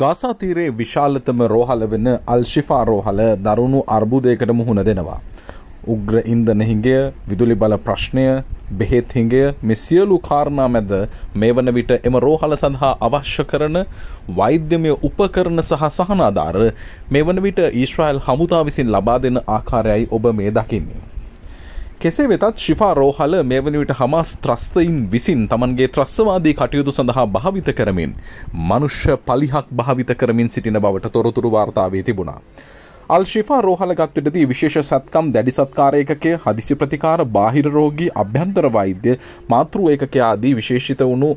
ගාසාතීරයේ විශාලතම රෝහල වෙන අල්ශිෆා රෝහල දරුණු අර්බුදයකට මුහුණ දෙනවා. උග්‍ර ඉන්දන හිඟය විදුලි බල ප්‍රශ්නය බෙහෙත් හිඟය මෙ සියලු කාරණා මැද මේ වන විට එම රෝහල සඳහා අවශ්‍ය කරන වෛද්‍යමය උපකරණ සහ සහනාධාර මේ වන විට ඊශ්‍රයිල් හමුදා විසින් ලබා දෙන ආකාරයයි ඔබ මේ දකින්නේ. කෙසේ වෙතත් ශිපා රෝහල මේ වන විට හමස් ත්‍රස්තයින් විසින් තමන්ගේ ත්‍රස්වාදී කටයුතු සඳහා භාවිත කරමින් මනුෂ්‍ය පලිහක් භාවිත කරමින් සිටින බවට තොරතුරු වාර්තාාවේ තිබුණා. අල්ශිෆා රෝහල ගත්විටදී විශේෂ සැත්කම් දැඩි සත්කාරයකය හදිසි ප්‍රතිකාර බාහිර රෝගී අභ්‍යන්තර වෛද්‍ය මාතෘ ඒකයාදී විශේෂිත වුණු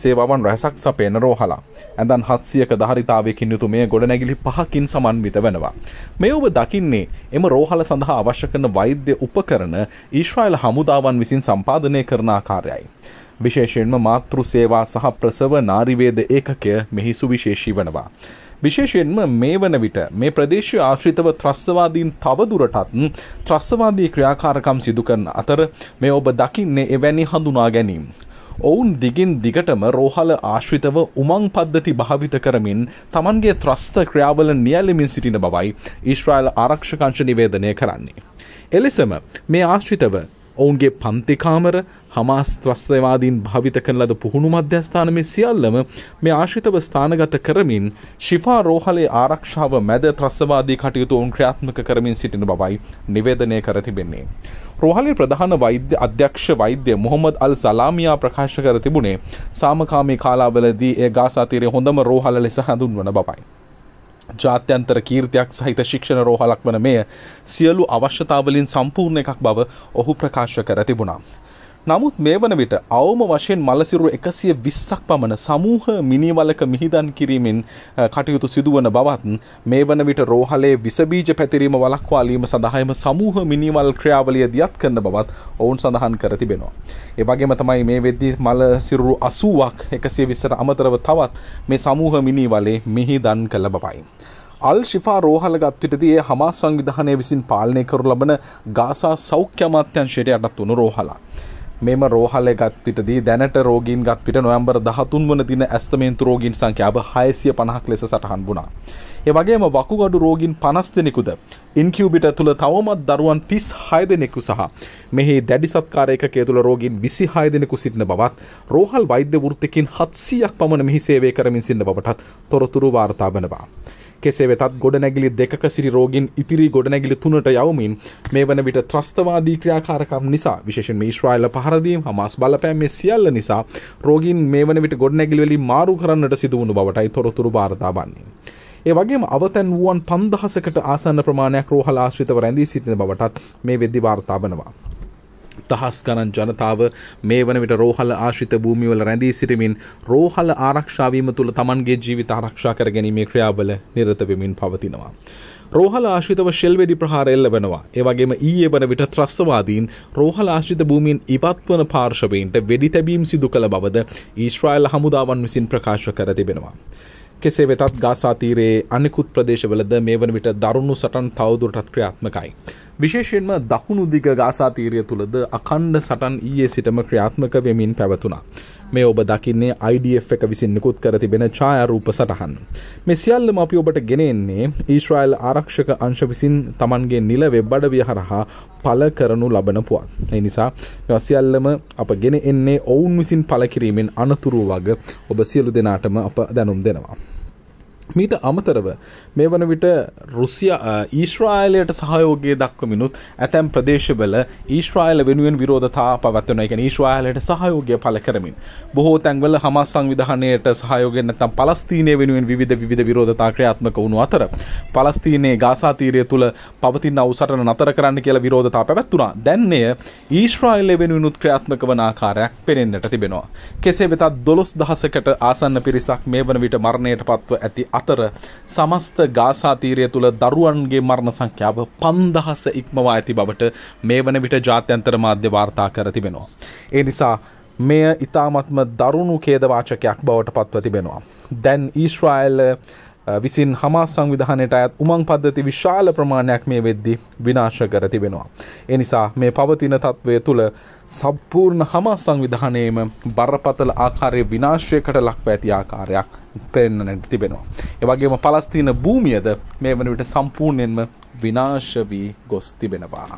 සේවාවන් රැසක් සපේන රෝහලා. ඇඳන් හත්සියක ධාරිතාවයකින් යුතු මේ ගොඩනැගිලි පහකින් සමන්විත වෙනවා. මේ ඔබ දකින්නේ එම රෝහල සඳහා අවශ්‍ය කරන වෛද්‍ය උපකරන ඊශ්‍රයිල් හමුදාවන් විසින් සම්පාධනය කරන ආකාරයයි. විශේෂයෙන්ම මාතෘ සේවා සහ ප්‍රසව නාරිවේද ඒකකය මෙහි සුවිශේෂී වනවා. විශේෂයෙන්ම මේ වන විට මේ ප්‍රදේශය ආශ්‍රිතව ත්‍රස්වාදීන් තවදුරටත් ත්‍රස්වාදී ක්‍රියාකාරකම් සිදු කරන අතර මේ ඔබ දකින්නේ එවැනි හඳුනා ගැනීම්. ඔවුන් දිගින් දිගටම රෝහල ආශ්‍රිතව උමං පද්ධති භාවිත කරමින් තමන්ගේ ත්‍රස්ත ක්‍රියාවල නියලිමින් සිටින බවයි ඊශ්‍රයිල් ආරක්ෂකංශ නිවේදනය කරන්නේ. එලෙසම මේ ආශ්‍රිතව ඔවුන්ගේ පන්තිකාමර හමාස් ත්‍රස්වවාදීන් භාවිත කරන ලද පුහුණු මධ්‍යස්ථාන මේ සියල්ලම මේ ආශිතව ස්ථානගත කරමින් ශිෆා රෝහලේ ආරක්ෂාව මැද ත්‍රස්වාදී කටයුතු ඔවුන් ක්‍රියාත්මක කරමින් සිටින බවයි නිවේදනය කර තිබෙන්නේ. රෝහලේ ප්‍රධාන වෛද්‍ය අධ්‍යක්ෂ වෛද්‍ය මොහොමද අල් සලාමියා ප්‍රකාශ කර තිබුණේ සාමකාමී කාලාවලදී ඒ ගාසාතීරය හොඳම රෝහල ලෙස හඳුන්වන බවයි. ජාත්‍යන්තර කීර්තියක් සහිත ශික්ෂණ රෝහලක් වන මෙය සියලු අවශ්‍යතාවලින් සම්පූර්ණ එකක් බව ඔහු ප්‍රකාශ කර තිබුණා. නමුත් මේ වන විට අවම වශයෙන් මලසිරු එකසිය විස්සක් පමණ සමූහ මිනිවලක මිහිදන් කිරීමෙන් කටයුතු සිදුවන බවත් මේ වන විට රෝහලේ විසබීජ පැතිරීම වලක්වාලීම සඳහායම සමූහ මිනිවල් ක්‍රියාවලිය දියත් කරන බවත් ඔවුන් සඳහන් කර තිබෙනවා. එවගේම තමයි මේ වෙද්දී මලසිරු අසුවක් එකසිය විස්සට අමතරව තවත් මේ සමූහ මිනිවලේ මිහිදන් කළ බවයි. අල් ශිපා රෝහල ගත්විටදේ හමා සංවිධානය විසින් පාලනය කරු ලබන ගාසා සෞඛ්‍යමාත්‍යංශයට යටත් වුණු රෝහලා. මෙම රෝහල ගත්විටදී දැනට රෝගීන් ගත්විට නොවම්බර් දහතුන් වන දින ඇස්තමේන්තු රෝගීන් සංඛ්‍යාව හයසිය පණහක් ලෙස සටහන් වුණා. එවගේම වකුගඩු රෝගින් පනස් දෙනෙකුද ඉන්කියවබිට තුළ තවමත් දරුවන් තිස් හය දෙනෙකු සහ මෙහි දැඩි සත්කාරයකය තුළ රෝගින් විසි හය දෙනෙකු සිටින බවත් රෝහල් වෛද්‍ය වෘත්තිකින් හත්සියක් පමණ මෙහි සේවය කරමින් සින්න බවටත් තොරතුරු වාර්තා වනවා. කෙසේ වෙතත් ගොඩනැගිලි දෙක සිරි රෝගින් ඉතිරි ගොඩනැගිලි තුනට යවමින් මේ වන විට ත්‍රස්තවාදී ක්‍රියාකාරකම් නිසා විශේෂෙන් ඊශ්‍රයිල පහරදීම් හමස් බලපෑම් මේ සියල්ල නිසා රෝගීන් මේ වන විට ගොඩනැගිලි වලින් මාරු කරන්නට සිදුවුණු බවටයි තොරතුරු වාර්තා වන්නේ. ඒ වගේම අවතැන් වුවන් පන්දහසකට ආසන්න ප්‍රමාණයක් රෝහල ආශ්‍රිතව රැඳී සිටින බවටත් මේ වෙද්දි වාර්තා වනවා. දහස් ගණන් ජනතාව මේ වන විට රෝහල ආශ්‍රිත භූමිවල රැඳී සිටිමින් රෝහල ආරක්ෂාවීම තුළ තමන්ගේ ජීවිත ආරක්ෂා කර ගැනීමේ ක්‍රියාවල නිරත වෙමින් පවතිනවා. රෝහල ආශ්‍රිතව ශෙල්වෙඩි ප්‍රහාර එල්ලවනවා. ඒ වගේම ඊයේ වන විට ත්‍රස්තවාදීන් රෝහල ආශ්‍රිත භූමියෙන් ඉවත්වන පාර්ශවයින්ට වෙඩි තැබීම් සිදු කළ බවද ඊශ්‍රායල් හමුදාවන් විසින් ප්‍රකාශ කර තිබෙනවා. කෙසේ වෙතත් ගාසා තීරයේ අනෙකුත් ප්‍රදේශවලද මේ වන විට දරුණු සටන් තවදුරටත් ක්‍රියාත්මකයි. විශේෂයෙන්ම දකුණු දිග ගාසා තීරය තුළද අකණ්ඩ සටන් ඊයේ සිටම ක්‍රියාත්මක වෙමින් පැවතුනා. මේ ඔබ දකින්නේ IDF එක විසින් නිකුත් කර තිබෙන ඡායාරූප සටහන්. මේ සියල්ලම අපි ඔබට ගෙනෙන්නේ ඊශ්‍රායල් ආරක්ෂක අංශ විසින් Tamanගේ නිල වෙබ් අඩවිය හරහා පළ කරනු ලබන පුවත්. ඒ නිසා මේ සියල්ලම අප ගෙන එන්නේ ඔවුන් විසින් පළ කිරීමෙන් අනතුරු වග ඔබ සියලු දෙනාටම අප දැනුම් දෙනවා. මීට අමතරව මේ වන විට රුසිය ඊශ්‍රායිලයට සහයෝගේ දක්වමිනුත් ඇතැම් ප්‍රදේශවල ඊශ්‍රායිල වෙනුවෙන් විරෝධතා පවත්වන එක ඊශ්‍රායිලයට සහයෝගය පල කරමින් බොහෝ තැන්වල හමස් සංවිධානයට සහයෝගෙන් නැතම් පලස්තීනය වෙනුවෙන් විධ විධ විරෝධතා ක්‍රියාත්මක වුණු අතර පලස්තීනයේ ගාසාතීරය තුළ පවතින අවසටන නතර කරන්න කියලා විරෝධතා පැවැත්වුණා දැන්නේ ඊශ්‍රායිල වෙනුවෙනුත් ක්‍රියාත්මක වනාකාරයක් පෙනෙන්න්නට තිබෙනවා කෙසේ වෙතත් දොළොස් දහසකට ආසන්න පිරිසක් මේ වන විට මරණයට පත්ව ඇති අතර සමස්ත ගාසාතීරය තුළ දරුවන්ගේ මරණ සංඛ්‍යාව පන්දහස ඉක්මවා ඇති බවට මේ වන විට ජාත්‍යන්තර මාධ්‍ය වාර්තා කර තිබෙනවා. ඒ නිසා මෙය ඉතාමත්ම දරුණු කේදවාචකයක් බවට පත්ව තිබෙනවා. දැන් ඊශ්‍රයිල් විසින් හමා සංවිධානයට අයත් උමං පද්ධති විශාල ප්‍රමාණයක් මේ වෙද්දි විනාශ කර තිබෙනවා. එනිසා මේ පවතින තත්ත්වය තුළ සම්පූර්ණ හමා සංවිධානයේම බරපතල ආකාරයේ විනාශයකට ලක්ව ඇති ආකාරයක් පෙන්වන්නට තිබෙනවා. ඒ වගේම පලස්තීන භූමියද මේ වන විට සම්පූර්ණයෙන්ම විනාශ වී ගොස් තිබෙනවා.